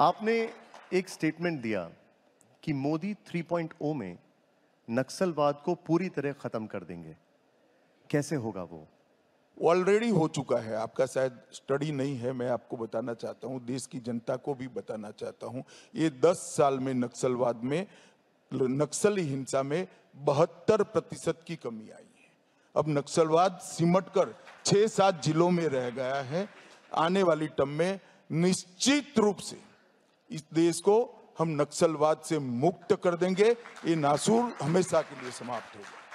आपने एक स्टेटमेंट दिया कि मोदी 3.0 में नक्सलवाद को पूरी तरह खत्म कर देंगे कैसे होगा वो ऑलरेडी हो चुका है आपका शायद स्टडी नहीं है मैं आपको बताना चाहता हूं देश की जनता को भी बताना चाहता हूं ये 10 साल में नक्सलवाद में नक्सली हिंसा में बहत्तर प्रतिशत की कमी आई है अब नक्सलवाद सिमट कर छः सात जिलों में रह गया है आने वाली टम में निश्चित रूप से इस देश को हम नक्सलवाद से मुक्त कर देंगे ये नासूर हमेशा के लिए समाप्त होगा